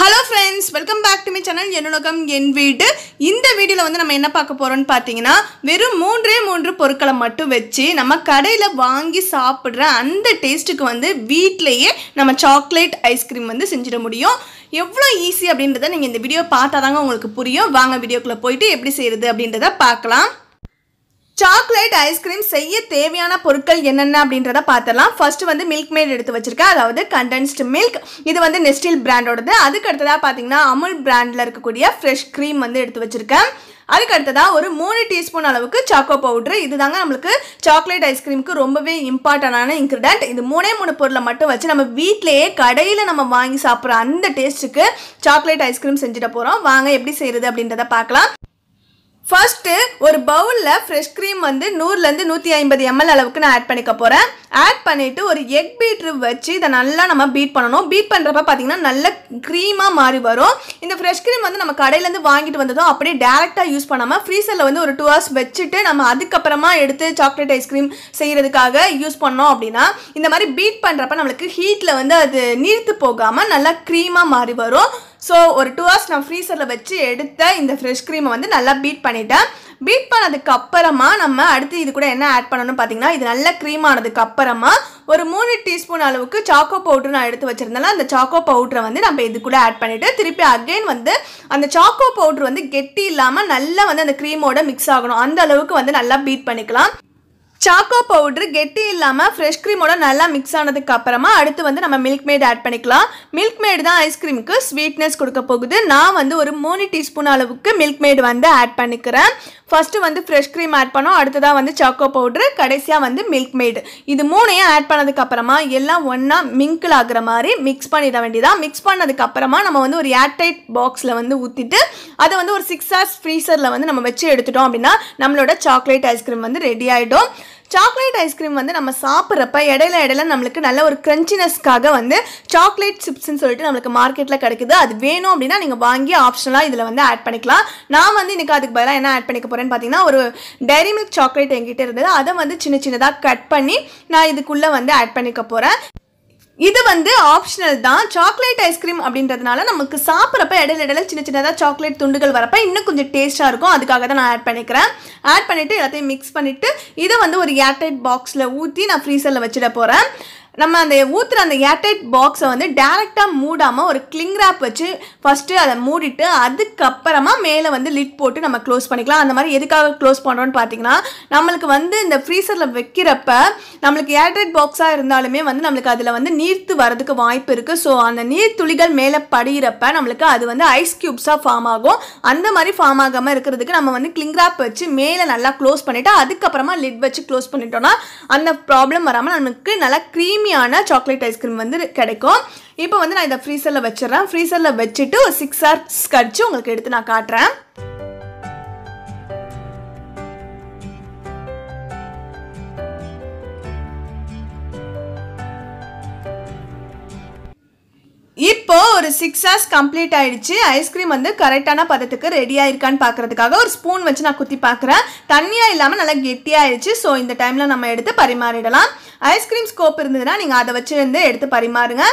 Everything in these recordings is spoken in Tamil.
hello friends welcome back to my channel என்னுலகம் என் வீடு இந்த வீடியோவில் வந்து நம்ம என்ன பார்க்க போகிறோம்னு பார்த்தீங்கன்னா வெறும் மூன்றே மூன்று பொருட்களை மட்டும் வச்சு நம்ம கடையில் வாங்கி சாப்பிட்ற அந்த டேஸ்ட்டுக்கு வந்து வீட்டிலையே நம்ம சாக்லேட் ஐஸ்கிரீம் வந்து செஞ்சிட முடியும் எவ்வளோ ஈஸி அப்படின்றத நீங்கள் இந்த வீடியோ பார்த்தா உங்களுக்கு புரியும் வாங்க வீடியோக்குள்ளே போயிட்டு எப்படி செய்கிறது அப்படின்றத பார்க்கலாம் சாக்லேட் ஐஸ்கிரீம் செய்ய தேவையான பொருட்கள் என்னென்ன அப்படின்றத பார்த்தலாம் ஃபர்ஸ்ட் வந்து மில்க் மேட் எடுத்து வச்சிருக்கேன் அதாவது கண்டென்ஸ்டு மில்க் இது வந்து நெஸ்டில் பிராண்டோடது அதுக்கு அடுத்ததாக பார்த்தீங்கன்னா அமுல் பிராண்டில் இருக்கக்கூடிய ஃப்ரெஷ் க்ரீம் வந்து எடுத்து வச்சிருக்கேன் அதுக்கு அடுத்ததாக ஒரு மூணு டீஸ்பூன் அளவுக்கு சாக்கோ பவுட்ரு இது தாங்க நம்மளுக்கு சாக்லேட் ஐஸ்கிரீமுக்கு ரொம்பவே இம்பார்ட்டண்டான இன்க்ரீடியன்ட் இது மூணே மூணு பொருளை மட்டும் வச்சு நம்ம வீட்டிலேயே கடையில் நம்ம வாங்கி சாப்பிட்ற அந்த டேஸ்ட்டுக்கு சாக்லேட் ஐஸ்கிரீம் செஞ்சுட்டு போகிறோம் வாங்க எப்படி செய்கிறது அப்படின்றத பார்க்கலாம் ஃபர்ஸ்ட்டு ஒரு பவுலில் ஃப்ரெஷ் க்ரீம் வந்து நூறுலேருந்து நூற்றி ஐம்பது எம்எல் அளவுக்கு நான் ஆட் பண்ணிக்க போகிறேன் ஆட் பண்ணிவிட்டு ஒரு எக் பீட்ரு வச்சு இதை நல்லா நம்ம பீட் பண்ணணும் பீட் பண்ணுறப்ப பார்த்திங்கன்னா நல்ல க்ரீமாக மாறி வரும் இந்த ஃப்ரெஷ் க்ரீம் வந்து நம்ம கடையிலேருந்து வாங்கிட்டு வந்ததும் அப்படியே டேரெக்டாக யூஸ் பண்ணாமல் ஃப்ரீசரில் வந்து ஒரு டூ ஹவர்ஸ் வச்சுட்டு நம்ம அதுக்கப்புறமா எடுத்து சாக்லேட் ஐஸ்கிரீம் செய்கிறதுக்காக யூஸ் பண்ணோம் அப்படின்னா இந்த மாதிரி பீட் பண்ணுறப்ப நம்மளுக்கு ஹீட்டில் வந்து அது நீர்த்து போகாமல் நல்லா க்ரீமாக மாறி வரும் ஸோ ஒரு டூ ஹவர்ஸ் நான் ஃப்ரீசரில் வச்சு எடுத்த இந்த ஃப்ரெஷ் க்ரீமை வந்து நல்லா பீட் பண்ணிவிட்டேன் பீட் பண்ணதுக்கு அப்புறமா நம்ம அடுத்து இது கூட என்ன ஆட் பண்ணணும்னு பார்த்தீங்கன்னா இது நல்ல க்ரீம் ஆனதுக்கு அப்புறமா ஒரு மூணு டீஸ்பூன் அளவுக்கு சாக்கோ பவுட்ரு நான் எடுத்து வச்சுருந்தேன் அந்த சாக்கோ பவுட்ரை வந்து நம்ம இது கூட ஆட் பண்ணிவிட்டு திருப்பி அகெயின் வந்து அந்த சாக்கோ பவுட்ரு வந்து கெட்டி இல்லாமல் நல்லா வந்து அந்த க்ரீமோட மிக்ஸ் ஆகணும் அந்த அளவுக்கு வந்து நல்லா பீட் பண்ணிக்கலாம் சாக்கோ பவுட்ரு கெட்டி இல்லாமல் ஃப்ரெஷ் க்ரீமோட நல்லா மிக்ஸ் ஆனதுக்கு அப்புறமா அடுத்து வந்து நம்ம மில்க் மேட் ஆட் பண்ணிக்கலாம் மில்க் மேட் தான் ஐஸ்கிரீமுக்கு ஸ்வீட்னஸ் கொடுக்க போகுது நான் வந்து ஒரு மூணு டீஸ்பூன் அளவுக்கு மில்க் மேட் வந்து ஆட் பண்ணிக்கிறேன் ஃபஸ்ட்டு வந்து ஃப்ரெஷ் க்ரீம் ஆட் பண்ணோம் அடுத்ததாக வந்து சாக்கோ பவுட்ரு கடைசியாக வந்து மில்க் மேடு இது மூணையும் ஆட் பண்ணதுக்கப்புறமா எல்லாம் ஒன்றா மிங்கிள் ஆகிற மாதிரி மிக்ஸ் பண்ணிட வேண்டியதான் மிக்ஸ் பண்ணதுக்கப்புறமா நம்ம வந்து ஒரு ஏர்டைட் பாக்ஸில் வந்து ஊற்றிட்டு அதை வந்து ஒரு சிக்ஸ் ஹவர்ஸ் ஃப்ரீசரில் வந்து நம்ம வச்சு எடுத்துட்டோம் அப்படின்னா நம்மளோட சாக்லேட் ஐஸ்கிரீம் வந்து ரெடி ஆகிடும் சாக்லேட் ஐஸ்கிரீம் வந்து நம்ம சாப்பிட்றப்ப இடையில இடையில நம்மளுக்கு நல்ல ஒரு க்ரன்ச்சினஸ்க்காக வந்து சாக்லேட் சிப்ஸ்ன்னு சொல்லிட்டு நம்மளுக்கு மார்க்கெட்டில் கிடைக்குது அது வேணும் அப்படின்னா நீங்கள் வாங்கி ஆப்ஷனலாக இதில் வந்து ஆட் பண்ணிக்கலாம் நான் வந்து இன்றைக்கி அதுக்கு பதிலாக என்ன ஆட் பண்ணிக்க போகிறேன்னு பார்த்தீங்கன்னா ஒரு டைரி மில்க் சாக்லேட் எங்கிட்ட இருந்தது அதை வந்து சின்ன சின்னதாக கட் பண்ணி நான் இதுக்குள்ளே வந்து ஆட் பண்ணிக்க போகிறேன் இது வந்து ஆப்ஷனல் தான் சாக்லேட் ஐஸ்கிரீம் அப்படின்றதுனால நமக்கு சாப்பிட்றப்ப இடையில இடையில சின்ன சின்னதாக சாக்லேட் துண்டுகள் வரப்ப இன்னும் கொஞ்சம் டேஸ்ட்டாக இருக்கும் அதுக்காக தான் நான் ஆட் பண்ணிக்கிறேன் ஆட் பண்ணிவிட்டு எல்லாத்தையும் மிக்ஸ் பண்ணிவிட்டு இதை வந்து ஒரு ஏர்டைட் பாக்ஸில் ஊற்றி நான் ஃப்ரீசரில் வச்சிட போகிறேன் நம்ம அந்த ஊற்றுற அந்த ஏர்டைட் பாக்ஸை வந்து டேரெக்டாக மூடாமல் ஒரு கிளிங் ரேப் வச்சு ஃபஸ்ட்டு அதை மூடிட்டு அதுக்கப்புறமா மேலே வந்து லிட் போட்டு நம்ம க்ளோஸ் பண்ணிக்கலாம் அந்த மாதிரி எதுக்காக க்ளோஸ் பண்ணுறோன்னு பார்த்தீங்கன்னா நம்மளுக்கு வந்து இந்த ஃப்ரீசரில் வைக்கிறப்ப நம்மளுக்கு ஏர்டைட் பாக்ஸாக இருந்தாலுமே வந்து நம்மளுக்கு அதில் வந்து நீர்த்து வரதுக்கு வாய்ப்பு இருக்குது ஸோ அந்த நீர் துளிகள் மேலே படிகிறப்ப நம்மளுக்கு அது வந்து ஐஸ் க்யூப்ஸாக ஃபார்ம் ஆகும் அந்த மாதிரி ஃபார்ம் ஆகாமல் இருக்கிறதுக்கு நம்ம வந்து கிளிங் ரேப் வச்சு மேலே நல்லா க்ளோஸ் பண்ணிவிட்டு அதுக்கப்புறமா லிட் வச்சு க்ளோஸ் பண்ணிட்டோம்னா அந்த ப்ராப்ளம் வராமல் நமக்கு நல்லா க்ரீம் க்ரீமியான சாக்லேட் ஐஸ்கிரீம் வந்து கிடைக்கும் இப்போ வந்து நான் இதை ஃப்ரீசரில் வச்சிடறேன் ஃப்ரீசரில் வச்சுட்டு ஒரு சிக்ஸ் ஹவர்ஸ் கடிச்சு உங்களுக்கு எடுத்து நான் காட்டுறேன் இப்போ சிக்ஸ் ஹவர்ஸ் கம்ப்ளீட் ஆயிடுச்சு ஐஸ்கிரீம் வந்து கரெக்டான பதத்துக்கு ரெடி ஆயிருக்கான்னு பார்க்குறதுக்காக ஒரு ஸ்பூன் வச்சு நான் குத்தி பார்க்குறேன் தண்ணியாக இல்லாமல் நல்லா கெட்டியாகிடுச்சு ஸோ இந்த டைமில் நம்ம எடுத்து பரிமாறிடலாம் ஐஸ்கிரீம் ஸ்கோப் இருந்ததுன்னா நீங்கள் அதை வச்சு வந்து எடுத்து பரிமாறுங்க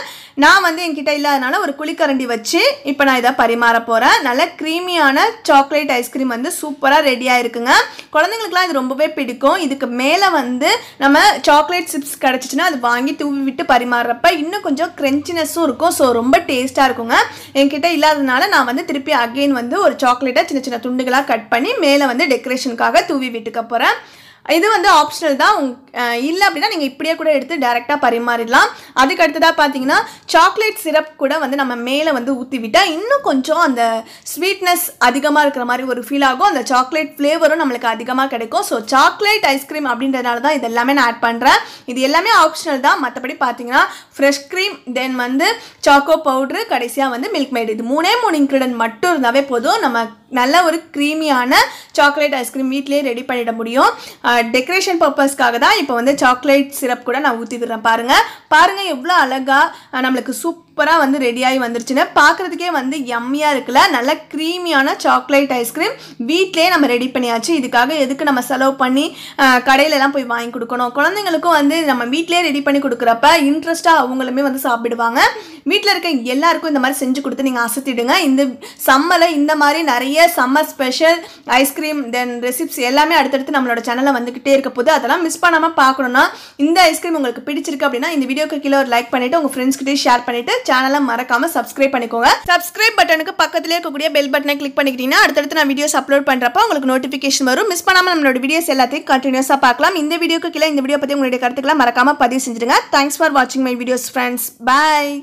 நான் வந்து என்கிட்ட இல்லாதனால ஒரு குழிக்கரண்டி வச்சு இப்போ நான் இதை பரிமாற போகிறேன் நல்ல க்ரீமியான சாக்லேட் ஐஸ்கிரீம் வந்து சூப்பராக ரெடியாக இருக்குங்க குழந்தைங்களுக்குலாம் இது ரொம்பவே பிடிக்கும் இதுக்கு மேலே வந்து நம்ம சாக்லேட் சிப்ஸ் கிடச்சிச்சின்னா அது வாங்கி தூவி விட்டு பரிமாறுறப்ப இன்னும் கொஞ்சம் க்ரென்ச்சினஸும் இருக்கும் ஸோ ரொம்ப டேஸ்ட்டாக இருக்குங்க என்கிட்ட இல்லாததுனால நான் வந்து திருப்பி அகெயின் வந்து ஒரு சாக்லேட்டை சின்ன சின்ன துண்டுகளாக கட் பண்ணி மேலே வந்து டெக்கரேஷனுக்காக தூவி விட்டுக்க போகிறேன் இது வந்து ஆப்ஷனல் தான் இல்லை அப்படின்னா நீங்கள் இப்படியே கூட எடுத்து டேரெக்டாக பரிமாறிடலாம் அதுக்கு அடுத்ததாக பார்த்தீங்கன்னா சாக்லேட் சிரப் கூட வந்து நம்ம மேலே வந்து ஊற்றி விட்டால் இன்னும் கொஞ்சம் அந்த ஸ்வீட்னஸ் அதிகமாக இருக்கிற மாதிரி ஒரு ஃபீல் ஆகும் அந்த சாக்லேட் ஃப்ளேவரும் நம்மளுக்கு அதிகமாக கிடைக்கும் ஸோ சாக்லேட் ஐஸ்கிரீம் அப்படின்றதுனால தான் இது எல்லாமே நான் ஆட் பண்ணுறேன் இது எல்லாமே ஆப்ஷனல் தான் மற்றபடி பார்த்தீங்கன்னா ஃப்ரெஷ் க்ரீம் தென் வந்து சாக்கோ பவுட்ரு கடைசியாக வந்து மில்க் மேட் இது மூணே மூணு இன்க்ரீடியன்ட் மட்டும் இருந்தாவே போதும் நம்ம நல்ல ஒரு க்ரீமியான சாக்லேட் ஐஸ்கிரீம் வீட்லேயே ரெடி பண்ணிட முடியும் டெக்கரேஷன் பர்பஸ்க்காக தான் இப்போ வந்து சாக்லேட் சிரப் கூட நான் ஊற்றி விடுறேன் பாருங்கள் பாருங்கள் எவ்வளோ அழகாக நம்மளுக்கு சூப் சூப்பராக வந்து ரெடியாகி வந்துருச்சுன்னு பார்க்குறதுக்கே வந்து எம்மியாக இருக்குல்ல நல்ல க்ரீமியான சாக்லேட் ஐஸ்கிரீம் வீட்டிலே நம்ம ரெடி பண்ணியாச்சு இதுக்காக எதுக்கு நம்ம செலவு பண்ணி கடையிலலாம் போய் வாங்கி கொடுக்கணும் குழந்தைங்களுக்கும் வந்து நம்ம வீட்லேயே ரெடி பண்ணி கொடுக்குறப்ப இன்ட்ரெஸ்ட்டாக அவங்களுமே வந்து சாப்பிடுவாங்க வீட்டில் இருக்க எல்லாருக்கும் இந்த மாதிரி செஞ்சு கொடுத்து நீங்கள் அசத்திடுங்க இந்த சம்மரில் இந்த மாதிரி நிறைய summer special ice cream then recipes எல்லாமே அடுத்தடுத்து நம்மளோட சேனலில் வந்துக்கிட்டே இருக்க போது அதெல்லாம் மிஸ் பண்ணாமல் பார்க்கணுன்னா இந்த ஐஸ்கிரீம் உங்களுக்கு பிடிச்சிருக்கு அப்படின்னா இந்த வீடியோக்கு கீழே ஒரு லைக் பண்ணிவிட்டு உங்கள் ஃப்ரெண்ட்ஸ்கிட்டே ஷேர் பண்ணிவிட்டு சேனலை மறக்காம சப்ஸ்கிரைப் பண்ணிக்கோங்க சப்ஸ்கிரைப் பட்டனுக்கு பக்கத்திலே இருக்கக்கூடிய பெல் பட்டனை கிளிக் பண்ணிக்கிட்டீங்கன்னா அடுத்தடுத்து நான் வீடியோஸ் அப்லோட் பண்றப்ப உங்களுக்கு நோட்டிஃபிகேஷன் வரும் மிஸ் பண்ணாமல் நம்மளோட வீடியோஸ் எல்லாத்தையும் கண்டினியூஸாக பார்க்கலாம் இந்த வீடியோக்கு கீழே இந்த வீடியோ பற்றி உங்களுடைய கருத்துக்களை மறக்காம பதிவு செஞ்சிருங்க தேங்க்ஸ் ஃபார் வாட்சிங் மை வீடியோஸ் ஃப்ரெண்ட்ஸ் பாய்